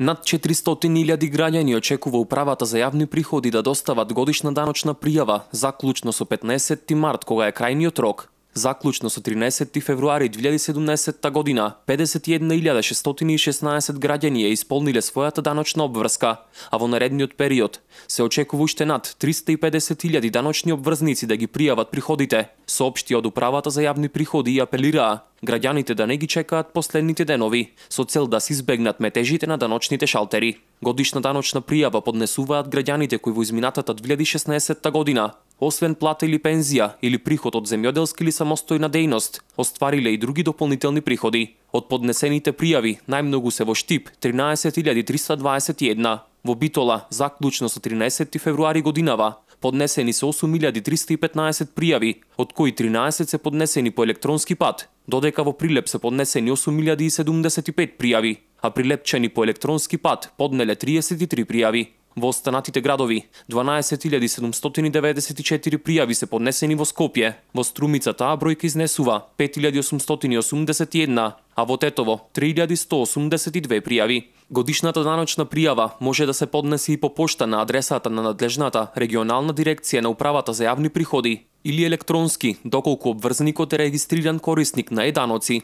Над 400.000 граѓани очекува управата за јавни приходи да достават годишна даночна пријава, заклучно со 15. март, кога е крајниот рок, Заклучно со 13 февруари 2017 година, 51.616 граѓани ја исполниле својата даночна обврска, а во наредниот период се очекува уште над 350.000 даночни обврзници да ги пријават приходите, соопшти од Управата за јавни приходи и апелираа граѓаните да не ги чекаат последните денови, со цел да се избегнат метежите на даночните шалтери. Годишна даночна пријава поднесуваат граѓаните кои во изминатата 2016 година освен плата или пензија или приход од земјоделски или самостојна дејност, оствариле и други дополнителни приходи. Од поднесените пријави, најмногу се во Штип, 13.321, во Битола, заклучно со 13. февруари годинава, поднесени се 8.315 пријави, од кои 13 се поднесени по електронски пат, додека во Прилеп се поднесени 8.075 пријави, а прилепчени по електронски пат поднеле 33 пријави. Во останатите градови 12.794 пријави се поднесени во Скопје. Во Струмица таа бројка изнесува 5.881, а во Тетово 3.182 пријави. Годишната даночна пријава може да се поднесе и по пошта на адресата на надлежната регионална дирекција на управата за јавни приходи или електронски, доколку обврзаникот е регистриран корисник на еданоци.